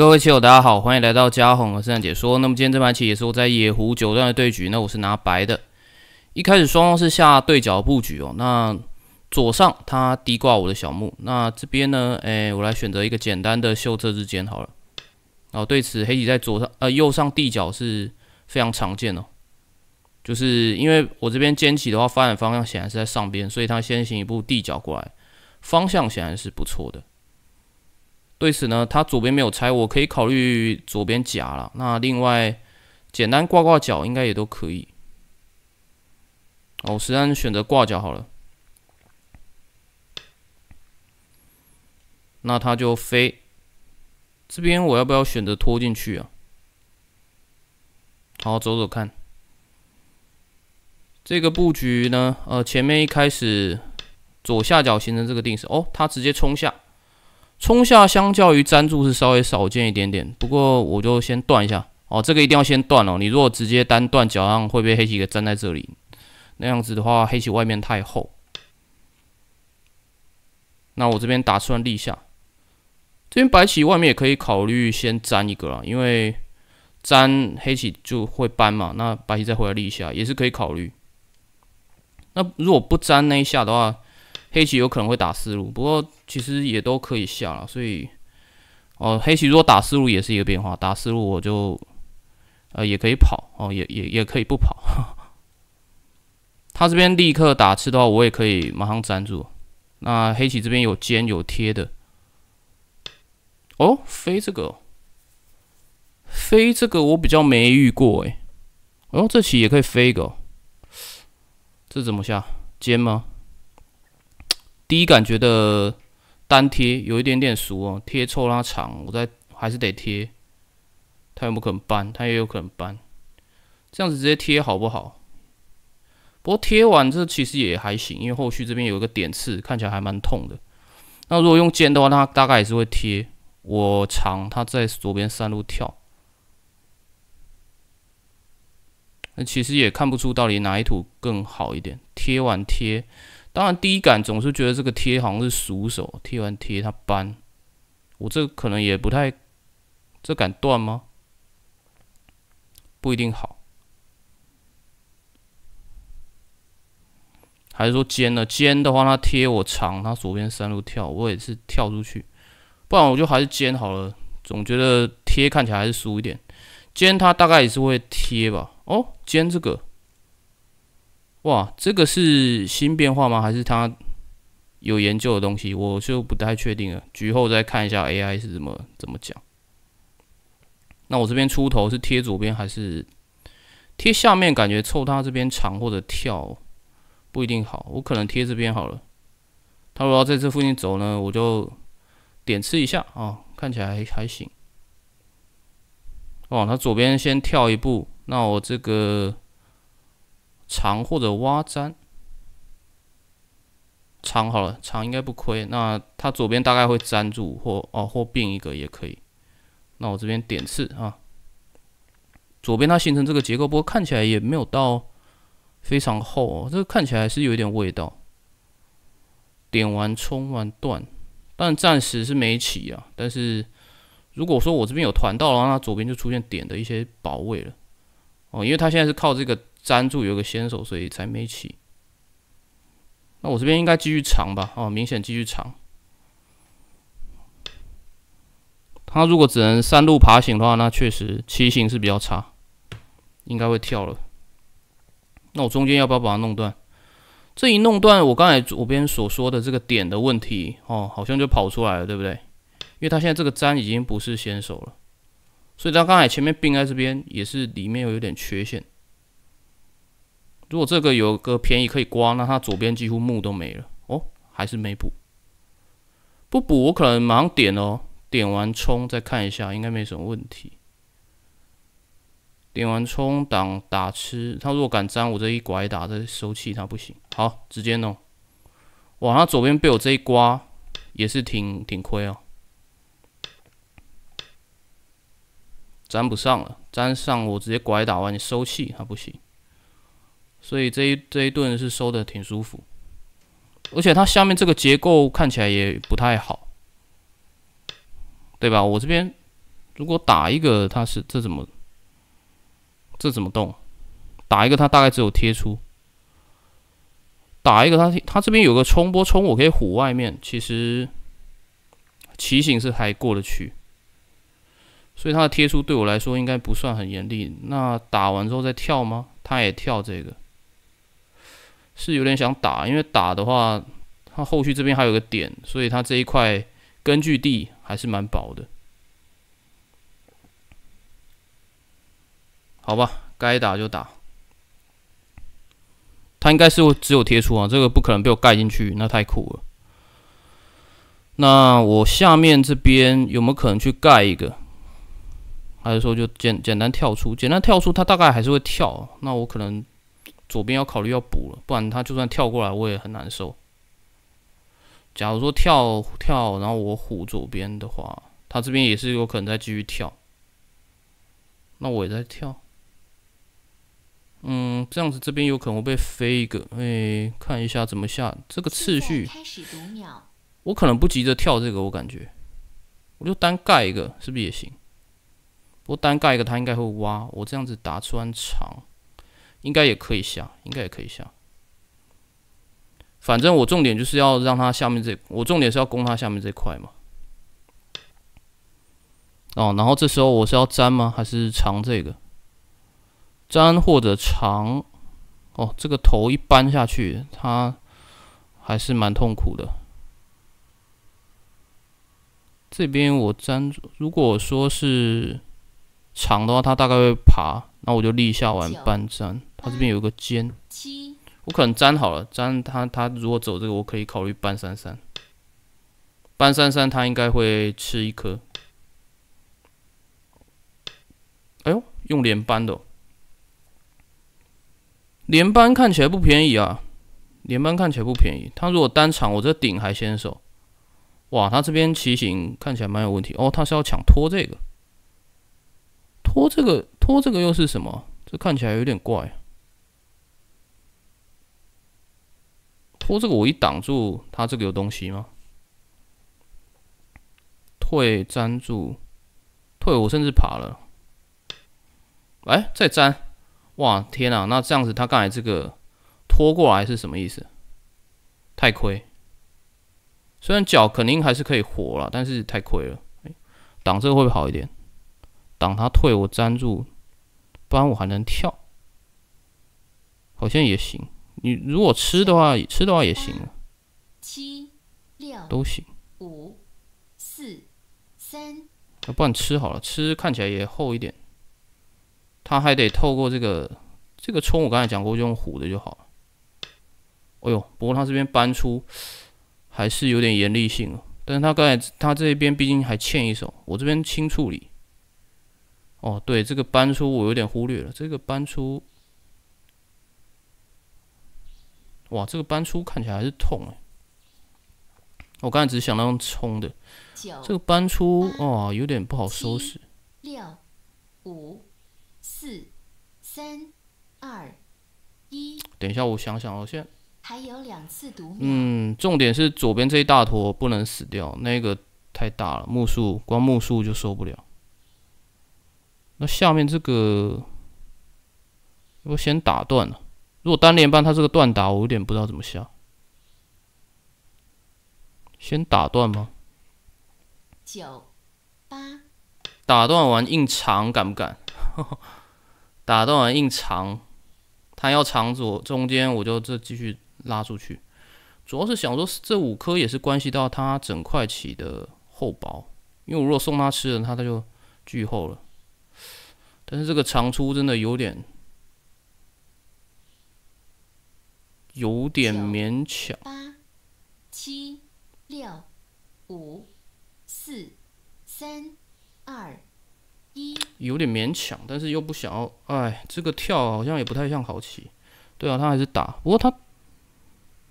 各位棋友，大家好，欢迎来到嘉宏和圣解说。那么今天这盘棋也是我在野狐九段的对局，那我是拿白的。一开始双方是下对角布局哦，那左上他低挂我的小目，那这边呢，哎，我来选择一个简单的秀策之间好了。好，对此黑棋在左上呃右上地角是非常常见哦，就是因为我这边尖棋的话发展方向显然是在上边，所以他先行一步地角过来，方向显然是不错的。对此呢，它左边没有拆，我可以考虑左边夹了。那另外，简单挂挂脚应该也都可以。哦，我际上选择挂脚好了，那它就飞。这边我要不要选择拖进去啊？好，走走看。这个布局呢，呃，前面一开始左下角形成这个定式，哦，它直接冲下。冲下相较于粘住是稍微少见一点点，不过我就先断一下哦。这个一定要先断哦，你如果直接单断，脚上会被黑棋给粘在这里，那样子的话，黑棋外面太厚。那我这边打算立下，这边白棋外面也可以考虑先粘一个啦，因为粘黑棋就会搬嘛。那白棋再回来立下也是可以考虑。那如果不粘那一下的话，黑棋有可能会打四路，不过其实也都可以下了，所以，哦，黑棋如果打四路也是一个变化，打四路我就，呃，也可以跑哦，也也也可以不跑。他这边立刻打吃的话，我也可以马上粘住。那黑棋这边有尖有贴的，哦，飞这个，飞这个我比较没遇过哎，哦，这棋也可以飞一哦，这怎么下尖吗？第一感觉的单贴有一点点熟哦，贴凑拉长，我再还是得贴，它有没有可能搬，它也有可能搬，这样子直接贴好不好？不过贴完这其实也还行，因为后续这边有一个点刺，看起来还蛮痛的。那如果用剑的话，它大概也是会贴。我长，它在左边三路跳，那其实也看不出到底哪一图更好一点。贴完贴。当然，第一感总是觉得这个贴好像是熟手，贴完贴它搬。我这可能也不太，这敢断吗？不一定好。还是说尖呢？尖的话，它贴我长，它左边三路跳，我也是跳出去。不然我就还是尖好了。总觉得贴看起来还是熟一点。尖它大概也是会贴吧？哦，尖这个。哇，这个是新变化吗？还是他有研究的东西？我就不太确定了，局后再看一下 AI 是怎么怎么讲。那我这边出头是贴左边还是贴下面？感觉凑他这边长或者跳不一定好，我可能贴这边好了。他如果在这附近走呢，我就点吃一下啊，看起来还还行。哇，他左边先跳一步，那我这个。长或者挖粘，长好了，长应该不亏。那它左边大概会粘住，或哦或变一个也可以。那我这边点刺啊，左边它形成这个结构波，看起来也没有到非常厚，哦，这个看起来是有点味道。点完冲完断，但暂时是没起啊。但是如果说我这边有团到，那左边就出现点的一些保卫了。哦，因为它现在是靠这个。粘住有个先手，所以才没起。那我这边应该继续长吧？哦，明显继续长。他如果只能三路爬行的话，那确实七行是比较差，应该会跳了。那我中间要不要把它弄断？这一弄断，我刚才左边所说的这个点的问题，哦，好像就跑出来了，对不对？因为他现在这个粘已经不是先手了，所以他刚才前面并在这边也是里面有有点缺陷。如果这个有个便宜可以刮，那他左边几乎木都没了哦，还是没补，不补我可能马上点哦，点完冲再看一下，应该没什么问题。点完冲挡打吃，他如果敢粘我这一拐打，再收气他不行。好，直接弄。哇，他左边被我这一刮也是挺挺亏哦，粘不上了，粘上我直接拐打完你收气他不行。所以这一这一顿是收的挺舒服，而且它下面这个结构看起来也不太好，对吧？我这边如果打一个，它是这怎么这怎么动？打一个它大概只有贴出，打一个它它这边有个冲波冲，我可以唬外面。其实骑行是还过得去，所以它的贴出对我来说应该不算很严厉。那打完之后再跳吗？它也跳这个。是有点想打，因为打的话，他后续这边还有个点，所以他这一块根据地还是蛮薄的，好吧，该打就打。他应该是只有贴出啊，这个不可能被我盖进去，那太酷了。那我下面这边有没有可能去盖一个？还是说就简简单跳出，简单跳出，他大概还是会跳，那我可能。左边要考虑要补了，不然他就算跳过来我也很难受。假如说跳跳，然后我虎左边的话，他这边也是有可能再继续跳，那我也在跳。嗯，这样子这边有可能会被飞一个。哎，看一下怎么下这个次序。我可能不急着跳这个，我感觉我就单盖一个，是不是也行？不过单盖一个他应该会挖。我这样子打穿长。应该也可以下，应该也可以下。反正我重点就是要让它下面这，我重点是要攻它下面这块嘛。哦，然后这时候我是要粘吗？还是长这个？粘或者长？哦，这个头一扳下去，它还是蛮痛苦的。这边我粘，如果说是长的话，它大概会爬。那我就立下完半山，他这边有个尖，我可能粘好了，粘他他如果走这个，我可以考虑半山山，半山山他应该会吃一颗。哎呦，用连班的，连班看起来不便宜啊，连班看起来不便宜。他如果单场，我这顶还先手，哇，他这边骑行看起来蛮有问题哦，他是要抢拖这个。拖这个，拖这个又是什么？这看起来有点怪。拖这个，我一挡住，它这个有东西吗？退粘住，退，我甚至爬了。哎，再粘！哇，天啊！那这样子，他刚才这个拖过来是什么意思？太亏。虽然脚肯定还是可以活了，但是太亏了。挡这个会不会好一点？挡他退，我粘住，不然我还能跳，好像也行。你如果吃的话，吃的话也行。七六都行，五四三。那不管吃好了，吃看起来也厚一点。他还得透过这个这个冲，我刚才讲过，用虎的就好了。哎呦，不过他这边搬出还是有点严厉性哦。但是他刚才他这边毕竟还欠一手，我这边轻处理。哦，对，这个搬出我有点忽略了。这个搬出，哇，这个搬出看起来还是痛哎。我刚才只想到用冲的。这个搬出，哇，有点不好收拾。六、五、四、三、二、一。等一下，我想想哦，现在还有两次读嗯，重点是左边这一大坨不能死掉，那个太大了，木树光木树就受不了。那下面这个，我先打断了。如果单连扳他这个断打，我有点不知道怎么下。先打断吗？九八，打断完硬长，敢不敢？打断完硬长，他要长左中间，我就这继续拉出去。主要是想说，这五颗也是关系到他整块棋的厚薄。因为我如果送他吃了，他他就巨厚了。但是这个长出真的有点，有点勉强。八、七、六、五、四、三、二、一。有点勉强，但是又不想要。哎，这个跳好像也不太像好棋。对啊，他还是打。不过他，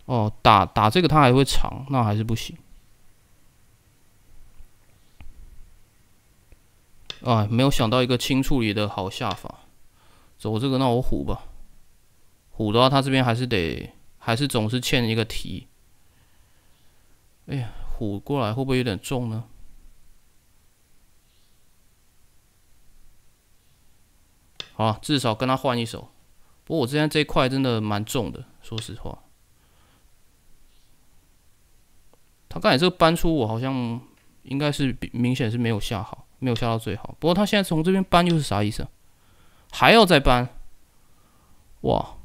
哦，打打这个他还会长，那还是不行。啊，没有想到一个轻处理的好下法，走这个那我虎吧。虎的话，他这边还是得，还是总是欠一个提。哎呀，虎过来会不会有点重呢？好，至少跟他换一手。不过我之前这一块真的蛮重的，说实话。他刚才这个搬出，我好像应该是明显是没有下好。没有下到最好，不过他现在从这边搬又是啥意思？还要再搬？哇！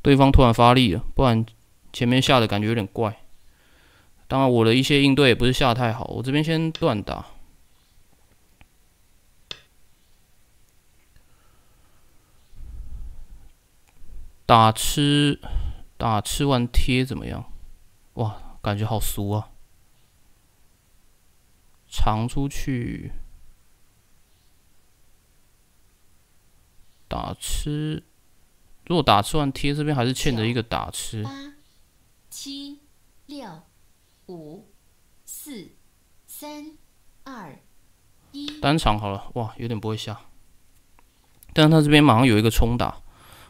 对方突然发力了，不然前面下的感觉有点怪。当然，我的一些应对也不是下太好，我这边先断打，打吃打吃完贴怎么样？哇！感觉好俗啊！长出去打吃，如果打吃完贴这边还是欠着一个打吃。八、七、六、五、四、三、二、一。单场好了，哇，有点不会下。但是他这边马上有一个冲打，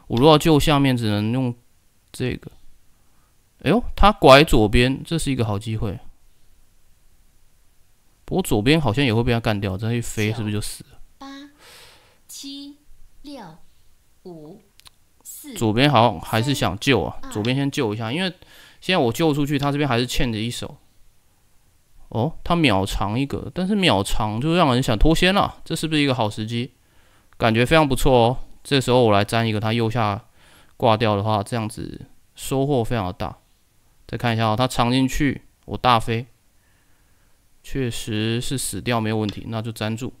我如果要救下面，只能用这个。哎呦，他拐左边，这是一个好机会。不过左边好像也会被他干掉，样一飞是不是就死了？八、七、六、五、四。左边好像还是想救啊，左边先救一下，因为现在我救出去，他这边还是欠着一手。哦，他秒长一个，但是秒长就让人想脱先了，这是不是一个好时机？感觉非常不错哦。这时候我来粘一个，他右下挂掉的话，这样子收获非常大。再看一下啊，他藏进去，我大飞确实是死掉没有问题，那就粘住。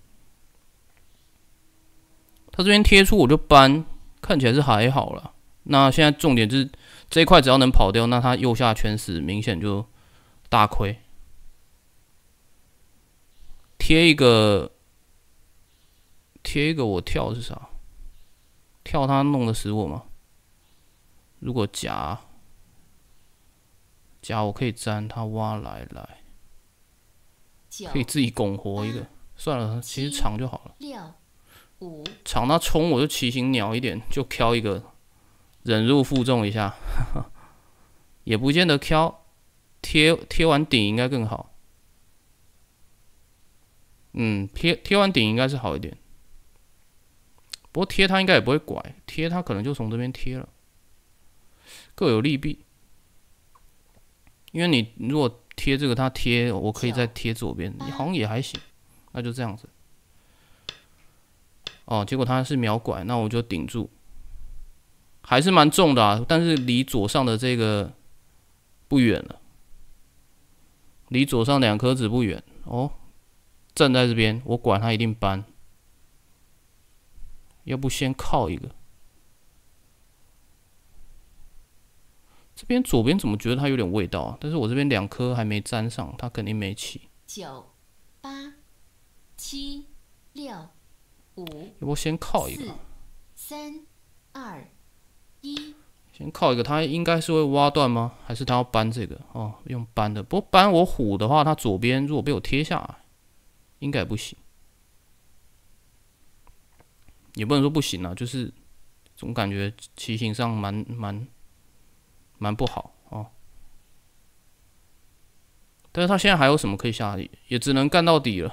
他这边贴出我就搬，看起来是还好了。那现在重点是这一块只要能跑掉，那他右下圈死明显就大亏。贴一个，贴一个我跳是啥？跳他弄得死我吗？如果夹。甲我可以粘，它挖来来，可以自己拱活一个。算了，其实长就好了。六五长那冲我就骑行鸟一点，就敲一个，忍辱负重一下，也不见得敲。贴贴完顶应该更好。嗯，贴贴完顶应该是好一点。不过贴它应该也不会拐，贴它可能就从这边贴了。各有利弊。因为你如果贴这个，它贴我可以再贴左边，你好像也还行，那就这样子。哦，结果它是秒拐，那我就顶住，还是蛮重的啊，但是离左上的这个不远了，离左上两颗子不远哦。站在这边，我管它一定搬。要不先靠一个。这边左边怎么觉得它有点味道啊？但是我这边两颗还没粘上，它肯定没起。九、八、七、六、五。不先靠一个。三、二、一。先靠一个，它应该是会挖断吗？还是它要搬这个？哦，用搬的。不过搬我虎的话，它左边如果被我贴下来，应该不行。也不能说不行啊，就是总感觉骑行上蛮蛮。蛮不好哦，但是他现在还有什么可以下？也也只能干到底了。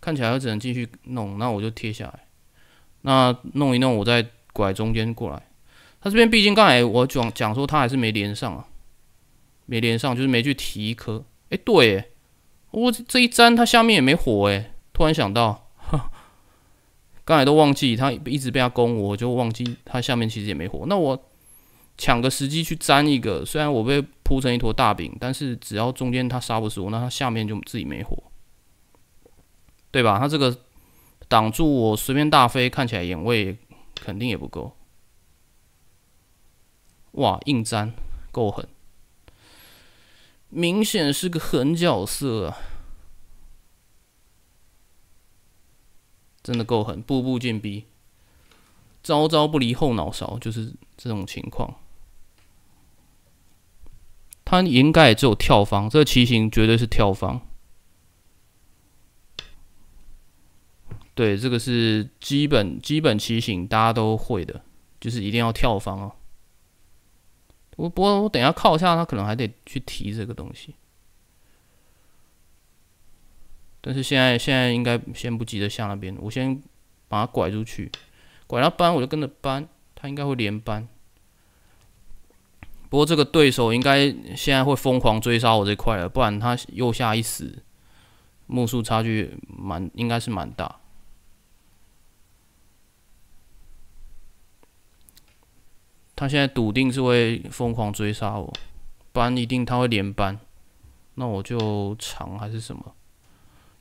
看起来只能继续弄，那我就贴下来。那弄一弄，我再拐中间过来。他这边毕竟刚才我讲讲说他还是没连上啊，没连上就是没去提一颗。哎，对，我这一粘他下面也没火哎。突然想到，刚才都忘记他一直被他攻，我就忘记他下面其实也没火。那我。抢个时机去粘一个，虽然我被铺成一坨大饼，但是只要中间他杀不死我，那他下面就自己没活，对吧？他这个挡住我随便大飞，看起来眼位肯定也不够。哇，硬粘够狠，明显是个狠角色啊！真的够狠，步步进逼，招招不离后脑勺，就是这种情况。他应该也只有跳方，这个棋型绝对是跳方。对，这个是基本基本棋型，大家都会的，就是一定要跳方哦。我不过我等下靠一下，他可能还得去提这个东西。但是现在现在应该先不急着下那边，我先把他拐出去，拐他搬，我就跟着搬，他应该会连搬。不过这个对手应该现在会疯狂追杀我这块了，不然他右下一死，目数差距蛮应该是蛮大。他现在笃定是会疯狂追杀我，不然一定他会连扳。那我就长还是什么？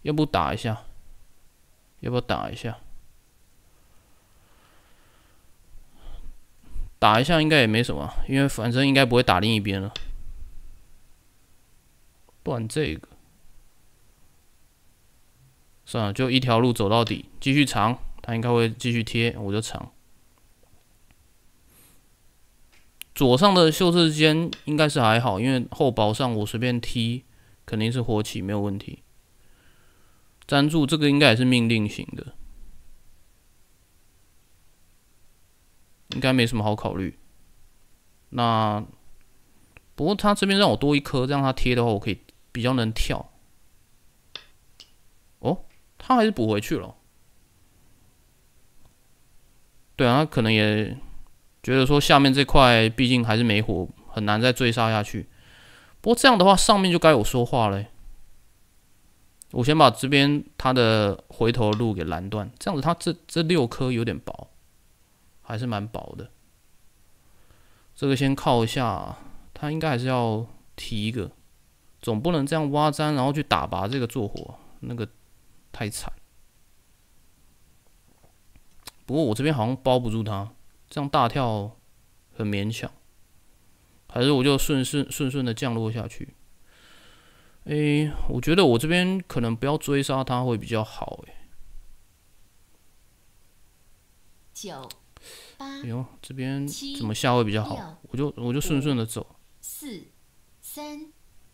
要不打一下？要不要打一下？打一下应该也没什么，因为反正应该不会打另一边了。断这个，算了，就一条路走到底，继续藏，他应该会继续贴，我就藏。左上的秀色间应该是还好，因为厚薄上我随便踢，肯定是活起没有问题。粘住这个应该也是命令型的。应该没什么好考虑。那不过他这边让我多一颗，这样他贴的话，我可以比较能跳。哦，他还是补回去了。对啊，他可能也觉得说下面这块毕竟还是没火，很难再追杀下去。不过这样的话，上面就该我说话了。我先把这边他的回头路给拦断，这样子他这这六颗有点薄。还是蛮薄的，这个先靠一下，他应该还是要提一个，总不能这样挖粘，然后去打拔这个做火，那个太惨。不过我这边好像包不住他，这样大跳很勉强，还是我就顺顺顺顺的降落下去。诶，我觉得我这边可能不要追杀他会比较好，诶。九。哎呦，这边怎么下位比较好？我就我就顺顺的走。四、三、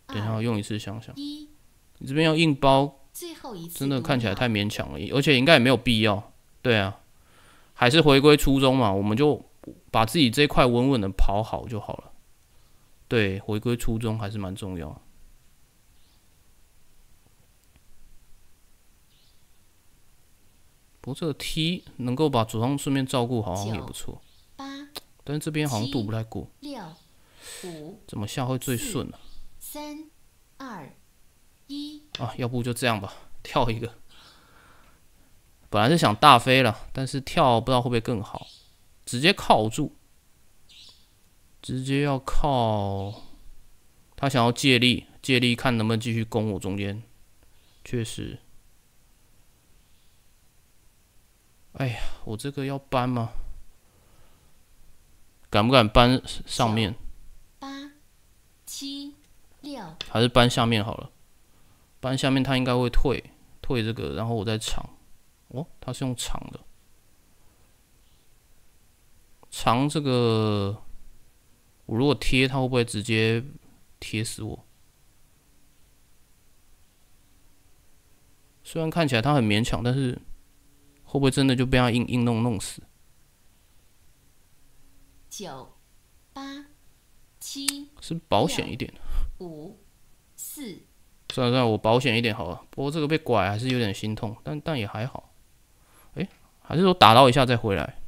等等下我用一次想想。一，你这边要硬包，最后一次，真的看起来太勉强了，而且应该也没有必要。对啊，还是回归初衷嘛，我们就把自己这块稳稳的跑好就好了。对，回归初衷还是蛮重要。不过这个 T 能够把左方顺便照顾好好像也不错，但是这边好像度不太够。六五怎么下会最顺呢？三二一啊，要不就这样吧，跳一个。本来是想大飞了，但是跳不知道会不会更好，直接靠住，直接要靠。他想要借力，借力看能不能继续攻我中间，确实。哎呀，我这个要搬吗？敢不敢搬上面？八、七、六，还是搬下面好了。搬下面，他应该会退退这个，然后我再藏。哦，他是用藏的，藏这个。我如果贴，他会不会直接贴死我？虽然看起来他很勉强，但是。会不会真的就被他硬硬弄弄死？九八七是保险一点。五四算了算了，我保险一点好了。不过这个被拐还是有点心痛，但但也还好。哎，还是说打捞一下再回来？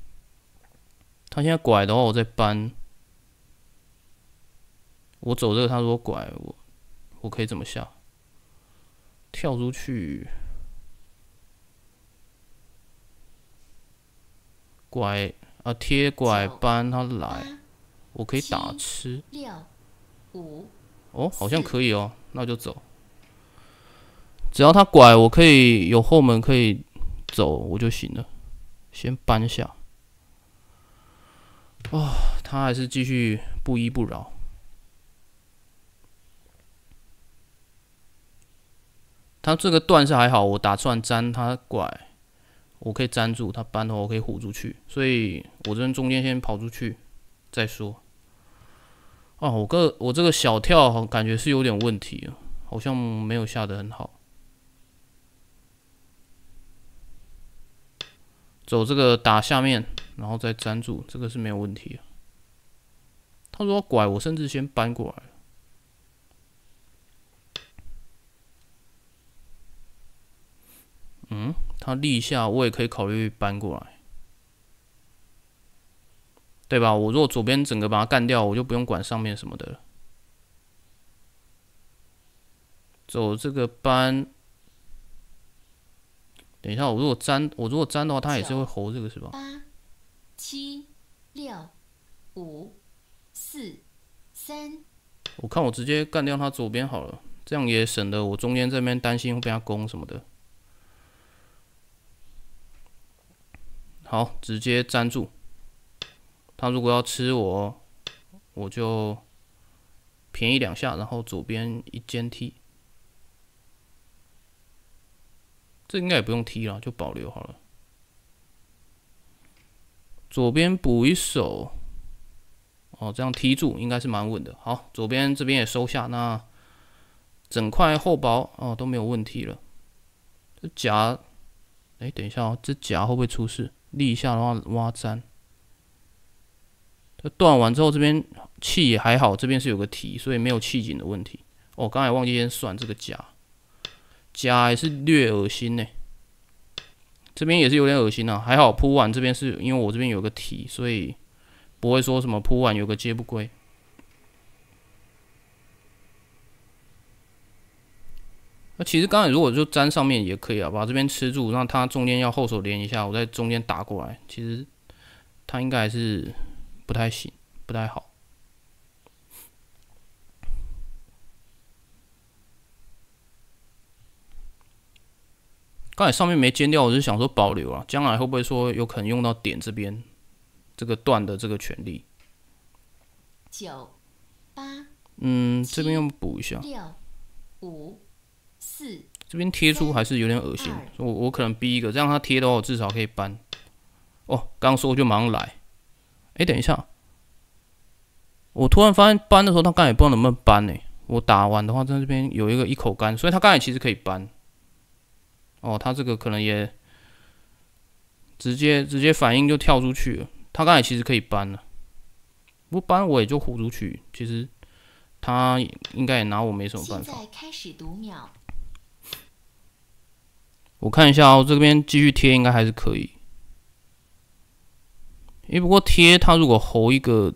他现在拐的话，我再搬。我走这个，他如果拐我，我可以怎么下？跳出去。拐啊，贴拐搬他来，我可以打吃。哦，好像可以哦，那就走。只要他拐，我可以有后门可以走，我就行了。先搬下。哇，他还是继续不依不饶。他这个段是还好，我打算粘他拐。我可以粘住他搬的话，我可以护出去，所以我这边中间先跑出去再说。啊，我个我这个小跳好感觉是有点问题，好像没有下的很好。走这个打下面，然后再粘住，这个是没有问题。他说拐，我甚至先搬过来。嗯。他立下，我也可以考虑搬过来，对吧？我如果左边整个把它干掉，我就不用管上面什么的。走这个搬。等一下，我如果粘，我如果粘的话，他也是会吼这个，是吧？八、七、六、五、四、三。我看我直接干掉他左边好了，这样也省得我中间这边担心会被他攻什么的。好，直接粘住。他如果要吃我，我就便宜两下，然后左边一肩踢。这应该也不用踢了，就保留好了。左边补一手。哦，这样踢住应该是蛮稳的。好，左边这边也收下。那整块厚薄哦都没有问题了。这夹，哎，等一下哦，这夹会不会出事？立下的话，挖粘。它断完之后，这边气也还好，这边是有个提，所以没有气紧的问题。我刚才忘记先算这个甲，甲也是略恶心呢。这边也是有点恶心啊，还好铺完这边是因为我这边有个提，所以不会说什么铺完有个接不归。那其实刚才如果就粘上面也可以啊，把这边吃住，让他中间要后手连一下，我在中间打过来，其实他应该还是不太行，不太好。刚才上面没尖掉，我是想说保留啊，将来会不会说有可能用到点这边这个段的这个权利？九八嗯，这边要补一下。六五。这边贴出还是有点恶心，我我可能逼一个，这样他贴的话我至少可以搬。哦，刚说我就马上来。哎，等一下，我突然发现搬的时候他刚才也不知道能不能搬呢。我打完的话在这边有一个一口干，所以他刚才其实可以搬。哦，他这个可能也直接直接反应就跳出去了，他刚才其实可以搬了，不搬我也就胡出去。其实他应该也拿我没什么办法。现在开始读秒。我看一下哦，这边继续贴应该还是可以。诶，不过贴他如果吼一个，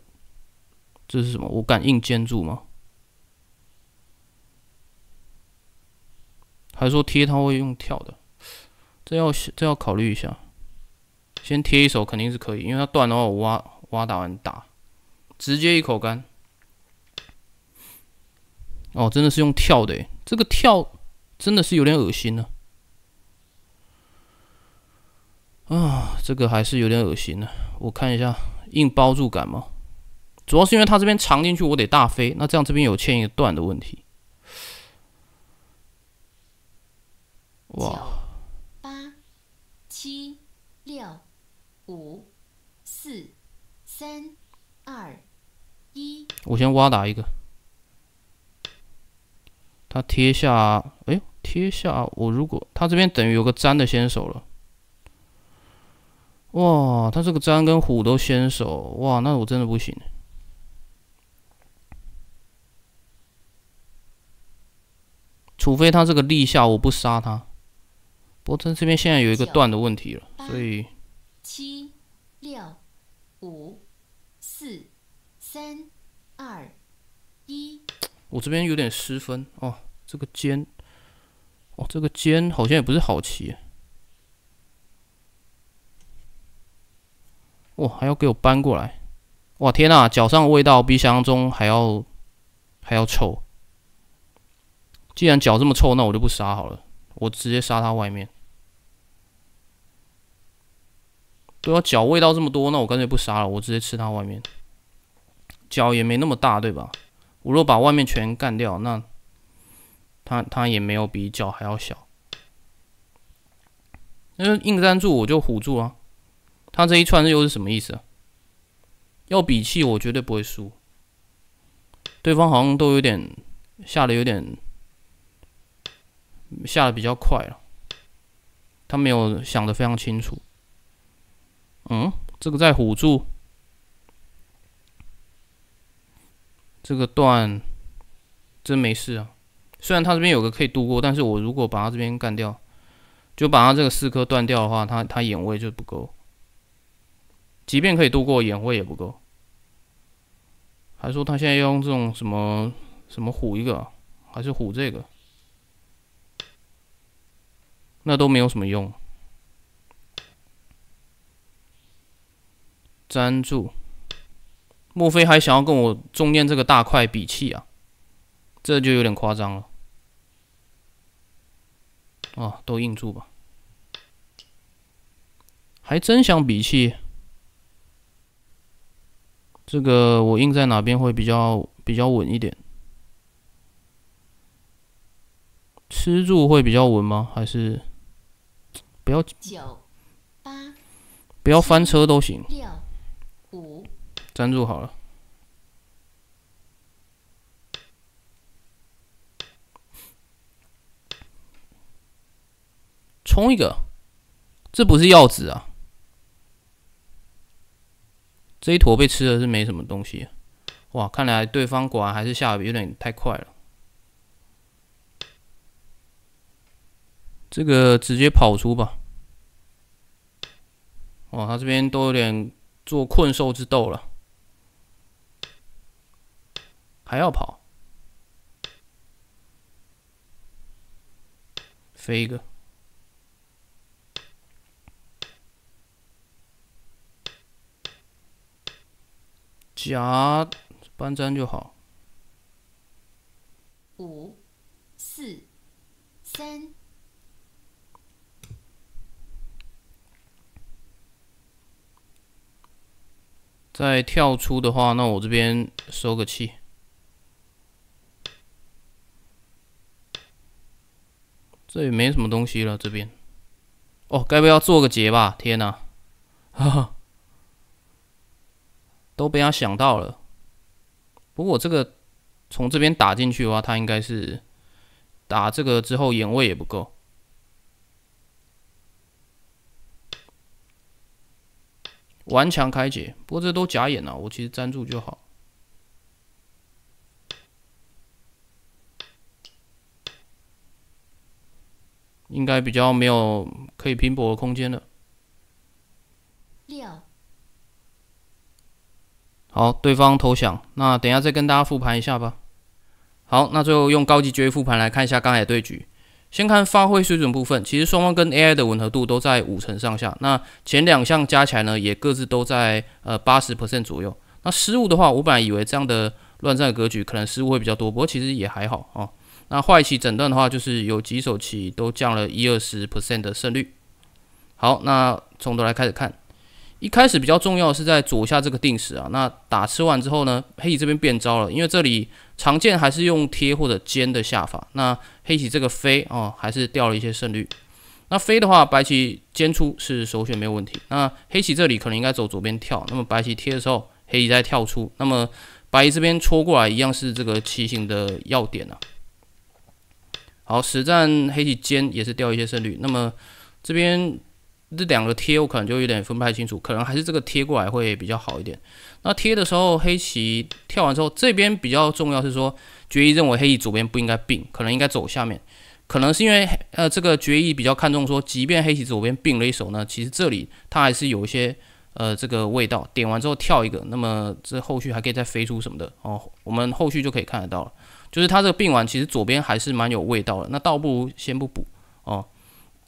这是什么？我敢硬接住吗？还说贴他会用跳的，这要这要考虑一下。先贴一手肯定是可以，因为他断的话，我挖挖打完打，直接一口干。哦，真的是用跳的，这个跳真的是有点恶心了。啊，这个还是有点恶心呢。我看一下硬包住感吗？主要是因为他这边藏进去，我得大飞。那这样这边有欠一个段的问题。哇！八七六五四三二一。我先挖打一个。他贴下，哎，贴下我如果他这边等于有个粘的先手了。哇，他这个张跟虎都先手，哇，那我真的不行。除非他这个立下我不杀他，不过他这边现在有一个断的问题了，所以七六五四三二一，我这边有点失分哦，这个尖，哦，这个尖好像也不是好棋。哇，还要给我搬过来！哇，天呐，脚上的味道比想象中还要还要臭。既然脚这么臭，那我就不杀好了，我直接杀它外面。对啊，脚味道这么多，那我干脆不杀了，我直接吃它外面。脚也没那么大，对吧？我若把外面全干掉，那它它也没有比脚还要小。那就硬粘住，我就唬住啊。他这一串又是什么意思？啊？要比气，我绝对不会输。对方好像都有点下的有点下的比较快了，他没有想的非常清楚。嗯，这个在虎住，这个断真没事啊。虽然他这边有个可以度过，但是我如果把他这边干掉，就把他这个四颗断掉的话，他他眼位就不够。即便可以度过眼位也不够，还说他现在要用这种什么什么虎一个，还是虎这个，那都没有什么用。粘住，莫非还想要跟我中间这个大块比气啊？这就有点夸张了。啊，都硬住吧，还真想比气？这个我印在哪边会比较比较稳一点？吃住会比较稳吗？还是不要九八，不要翻车都行。六五站住好了，冲一个，这不是药子啊。这一坨被吃的是没什么东西，哇！看来对方果然还是下的有点太快了，这个直接跑出吧。哇，他这边都有点做困兽之斗了，还要跑，飞一个。夹搬砖就好。五、四、三。再跳出的话，那我这边收个气。这也没什么东西了，这边。哦，该不会要做个结吧？天哪！哈哈。都被他想到了。不过我这个从这边打进去的话，他应该是打这个之后眼位也不够，顽强开解。不过这都假眼了，我其实粘住就好，应该比较没有可以拼搏空间了。好，对方投降。那等下再跟大家复盘一下吧。好，那最后用高级局复盘来看一下刚才对局。先看发挥水准部分，其实双方跟 AI 的吻合度都在五成上下。那前两项加起来呢，也各自都在呃八十 percent 左右。那失误的话，我本来以为这样的乱战格局可能失误会比较多，不过其实也还好啊。那坏棋诊断的话，就是有几手棋都降了一二十 percent 的胜率。好，那从头来开始看。一开始比较重要的是在左下这个定时啊，那打吃完之后呢，黑棋这边变招了，因为这里常见还是用贴或者尖的下法。那黑棋这个飞哦，还是掉了一些胜率。那飞的话，白棋尖出是首选，没有问题。那黑棋这里可能应该走左边跳，那么白棋贴的时候，黑棋在跳出，那么白棋这边戳过来一样是这个棋形的要点啊。好，实战黑棋尖也是掉一些胜率。那么这边。这两个贴我可能就有点分不太清楚，可能还是这个贴过来会比较好一点。那贴的时候，黑棋跳完之后，这边比较重要是说，决议认为黑棋左边不应该并，可能应该走下面。可能是因为呃，这个决议比较看重说，即便黑棋左边并了一手呢，其实这里它还是有一些呃这个味道。点完之后跳一个，那么这后续还可以再飞出什么的哦，我们后续就可以看得到了。就是它这个并完，其实左边还是蛮有味道的，那倒不如先不补。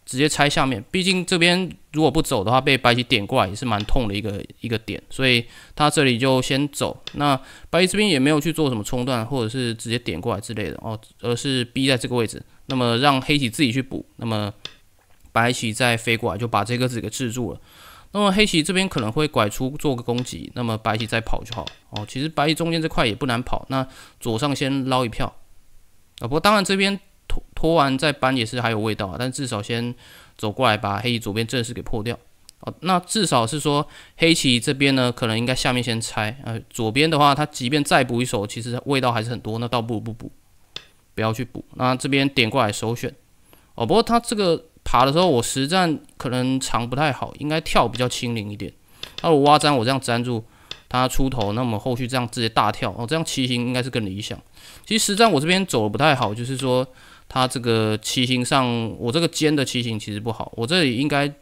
直接拆下面，毕竟这边如果不走的话，被白棋点过来也是蛮痛的一个一个点，所以他这里就先走。那白棋这边也没有去做什么冲断或者是直接点过来之类的哦，而是逼在这个位置，那么让黑棋自己去补，那么白棋再飞过来就把这个子给制住了。那么黑棋这边可能会拐出做个攻击，那么白棋再跑就好哦。其实白棋中间这块也不难跑，那左上先捞一票啊。不过当然这边。拖完再搬也是还有味道啊，但至少先走过来把黑棋左边正式给破掉啊。那至少是说黑棋这边呢，可能应该下面先拆。呃，左边的话，它即便再补一手，其实味道还是很多，那倒不如不补，不要去补。那这边点过来首选哦。不过它这个爬的时候，我实战可能长不太好，应该跳比较轻灵一点。那我挖粘，我这样粘住它出头，那我们后续这样直接大跳哦，这样骑行应该是更理想。其实实战我这边走的不太好，就是说。他这个骑行上，我这个尖的骑行其实不好，我这里应该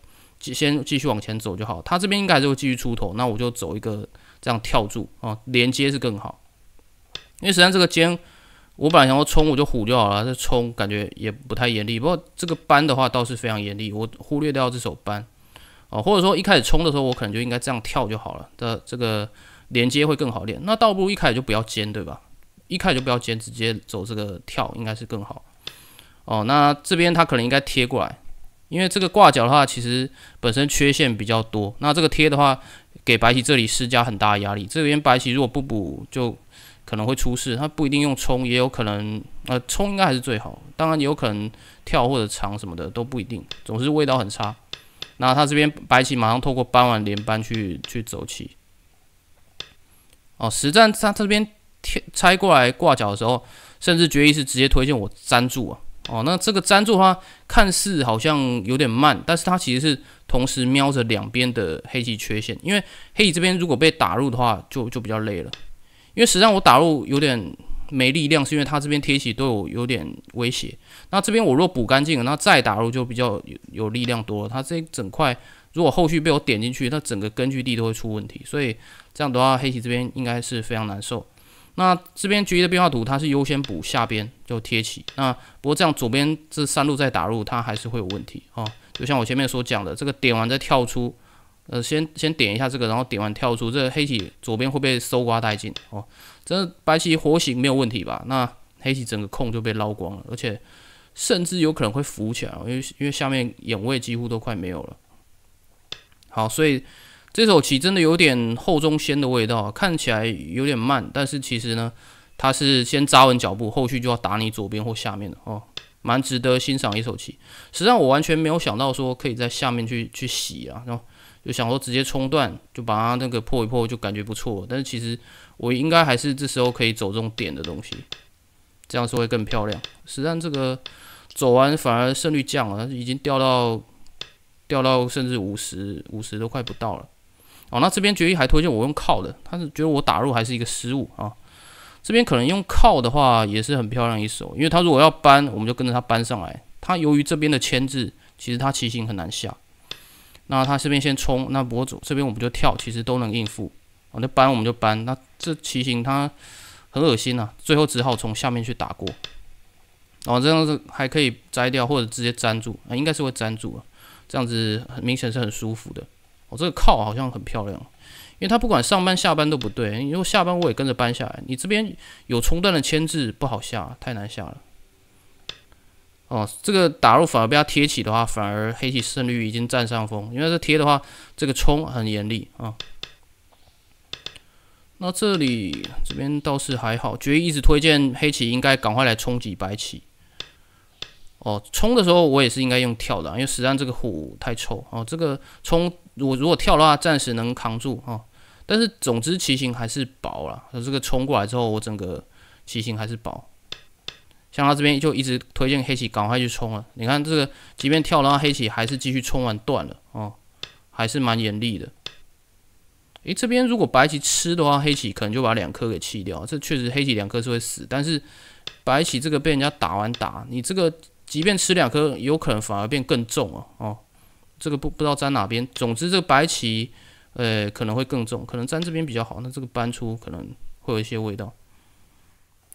先继续往前走就好。他这边应该还是会继续出头，那我就走一个这样跳住啊，连接是更好。因为实际上这个尖，我本来想要冲，我就虎就好了。这冲感觉也不太严厉，不过这个扳的话倒是非常严厉。我忽略掉这手扳啊，或者说一开始冲的时候，我可能就应该这样跳就好了的，这个连接会更好练。那倒不如一开始就不要尖，对吧？一开始就不要尖，直接走这个跳应该是更好。哦，那这边他可能应该贴过来，因为这个挂角的话，其实本身缺陷比较多。那这个贴的话，给白棋这里施加很大压力。这边白棋如果不补，就可能会出事。他不一定用冲，也有可能，呃，冲应该还是最好。当然有可能跳或者长什么的都不一定，总是味道很差。那他这边白棋马上透过搬完连搬去去走棋。哦，实战他这边贴拆过来挂角的时候，甚至决意是直接推荐我粘住啊。哦，那这个粘住的话，看似好像有点慢，但是它其实是同时瞄着两边的黑棋缺陷，因为黑棋这边如果被打入的话，就就比较累了。因为实际上我打入有点没力量，是因为他这边贴起都有有点威胁。那这边我若补干净，那再打入就比较有有力量多。了。他这整块如果后续被我点进去，那整个根据地都会出问题，所以这样的话，黑棋这边应该是非常难受。那这边局的变化图，它是优先补下边，就贴起。那不过这样左边这三路再打入，它还是会有问题啊。就像我前面所讲的，这个点完再跳出，呃，先先点一下这个，然后点完跳出，这黑棋左边会被搜刮殆尽哦。这白棋活形没有问题吧？那黑棋整个空就被捞光了，而且甚至有可能会浮起来，因为因为下面眼位几乎都快没有了。好，所以。这首棋真的有点后中先的味道，看起来有点慢，但是其实呢，他是先扎稳脚步，后续就要打你左边或下面的哦，蛮值得欣赏一首棋。实际上我完全没有想到说可以在下面去去洗啊，然后就想说直接冲断，就把它那个破一破就感觉不错。但是其实我应该还是这时候可以走这种点的东西，这样是会更漂亮。实际上这个走完反而胜率降了，已经掉到掉到甚至五十五十都快不到了。哦，那这边决议还推荐我用靠的，他是觉得我打入还是一个失误啊。这边可能用靠的话也是很漂亮一手，因为他如果要搬，我们就跟着他搬上来。他由于这边的牵制，其实他骑行很难下。那他这边先冲，那博主这边我们就跳，其实都能应付。那搬我们就搬，那这骑行他很恶心呐，最后只好从下面去打过。哦，这样子还可以摘掉或者直接粘住，应该是会粘住。这样子很明显是很舒服的。我这个靠好像很漂亮，因为他不管上班下班都不对，因为下班我也跟着搬下来。你这边有冲断的牵制，不好下，太难下了。哦，这个打入反而被他贴起的话，反而黑棋胜率已经占上风，因为这贴的话，这个冲很严厉啊。那这里这边倒是还好，绝艺一直推荐黑棋应该赶快来冲击白棋。哦，冲的时候我也是应该用跳的，因为实际上这个虎太臭啊，这个冲。我如果跳的话，暂时能扛住啊。但是总之，棋形还是薄了。那这个冲过来之后，我整个棋形还是薄。像他这边就一直推荐黑棋赶快去冲了。你看这个，即便跳了，黑棋还是继续冲完断了啊，还是蛮严厉的。诶，这边如果白棋吃的话，黑棋可能就把两颗给弃掉。这确实黑棋两颗是会死，但是白棋这个被人家打完打，你这个即便吃两颗，有可能反而变更重了哦。这个不不知道粘哪边，总之这个白棋，呃可能会更重，可能粘这边比较好。那这个搬出可能会有一些味道，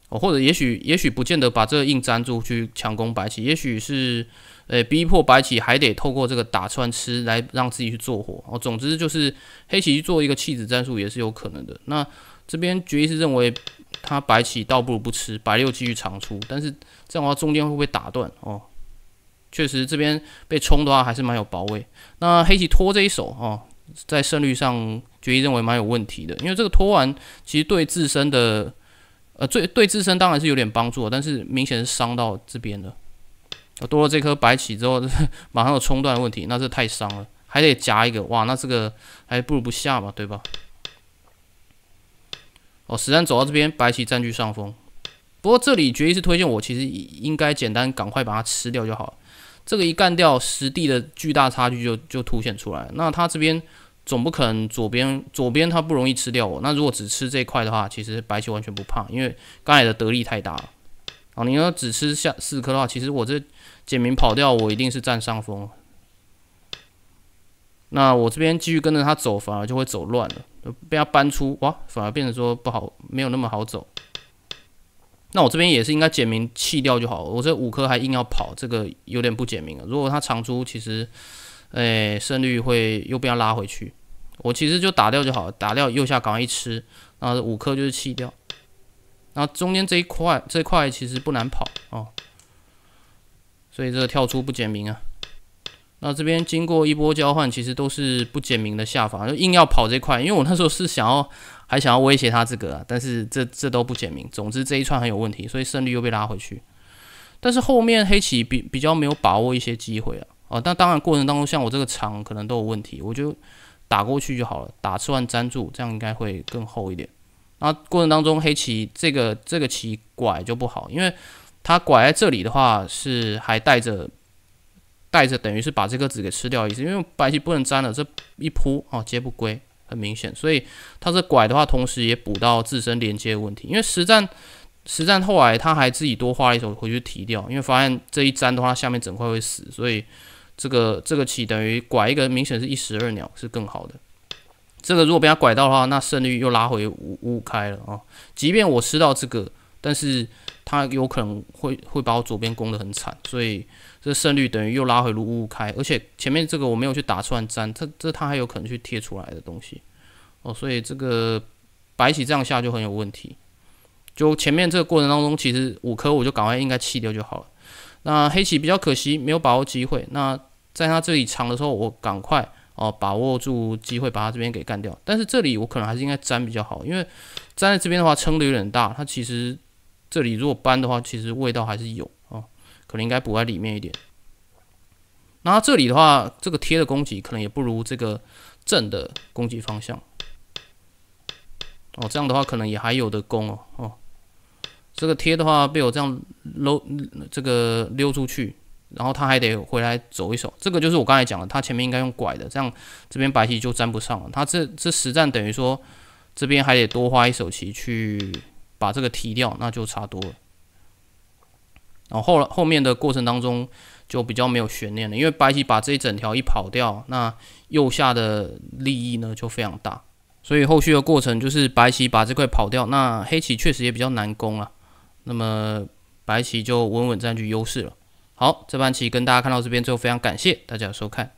哦或者也许也许不见得把这个硬粘住去强攻白棋，也许是，呃逼迫白棋还得透过这个打穿吃来让自己去做活。哦，总之就是黑棋做一个弃子战术也是有可能的。那这边决议是认为他白棋倒不如不吃，白六继续长出，但是这样的话中间会不会打断哦？确实，这边被冲的话还是蛮有保卫。那黑棋拖这一手啊，在胜率上，决一认为蛮有问题的。因为这个拖完，其实对自身的，呃，最对自身当然是有点帮助，但是明显是伤到这边的。多了这颗白棋之后，马上有冲断问题，那这太伤了，还得夹一个哇，那这个还不如不下嘛，对吧？哦，实战走到这边，白棋占据上风。不过这里决一是推荐我，其实应该简单赶快把它吃掉就好了。这个一干掉，实地的巨大差距就就凸显出来那他这边总不可能左边左边他不容易吃掉我。那如果只吃这块的话，其实白棋完全不怕，因为刚才的得力太大了。啊，你要只吃下四颗的话，其实我这简明跑掉，我一定是占上风。那我这边继续跟着他走，反而就会走乱了，被他搬出哇，反而变成说不好，没有那么好走。那我这边也是应该简明弃掉就好，我这五颗还硬要跑，这个有点不简明了。如果他长出，其实，诶胜率会又被他拉回去。我其实就打掉就好，了，打掉右下赶一吃，然后五颗就是弃掉。然后中间这一块，这块其实不难跑哦，所以这个跳出不简明啊。那这边经过一波交换，其实都是不简明的下法，就硬要跑这块，因为我那时候是想要还想要威胁他这个啊，但是这这都不简明，总之这一串很有问题，所以胜率又被拉回去。但是后面黑棋比比较没有把握一些机会啊，啊，但当然过程当中像我这个长可能都有问题，我就打过去就好了，打吃完粘住，这样应该会更厚一点。那过程当中黑棋这个这个棋拐就不好，因为它拐在这里的话是还带着。盖着等于是把这个子给吃掉意思，因为白棋不能粘了，这一扑啊接不归，很明显。所以他这拐的话，同时也补到自身连接问题。因为实战，实战后来他还自己多画一手回去提掉，因为发现这一粘的话，下面整块会死。所以这个这个棋等于拐一个，明显是一石二鸟，是更好的。这个如果被他拐到的话，那胜率又拉回五五五开了啊。即便我吃到这个，但是他有可能会会把我左边攻得很惨，所以。这胜率等于又拉回路五开，而且前面这个我没有去打算粘，这这它还有可能去贴出来的东西哦，所以这个白棋这样下就很有问题。就前面这个过程当中，其实五颗我就赶快应该弃掉就好了。那黑棋比较可惜没有把握机会。那在他这里藏的时候，我赶快哦把握住机会把他这边给干掉。但是这里我可能还是应该粘比较好，因为粘在这边的话撑的有点大，它其实这里如果搬的话，其实味道还是有。可能应该补在里面一点。那这里的话，这个贴的攻击可能也不如这个正的攻击方向。哦，这样的话可能也还有的攻哦哦。这个贴的话被我这样溜，这个溜出去，然后他还得回来走一手。这个就是我刚才讲的，他前面应该用拐的，这样这边白棋就粘不上了。他这这实战等于说，这边还得多花一手棋去把这个踢掉，那就差多了。然后后后面的过程当中就比较没有悬念了，因为白棋把这一整条一跑掉，那右下的利益呢就非常大，所以后续的过程就是白棋把这块跑掉，那黑棋确实也比较难攻啊。那么白棋就稳稳占据优势了。好，这盘棋跟大家看到这边，最后非常感谢大家的收看。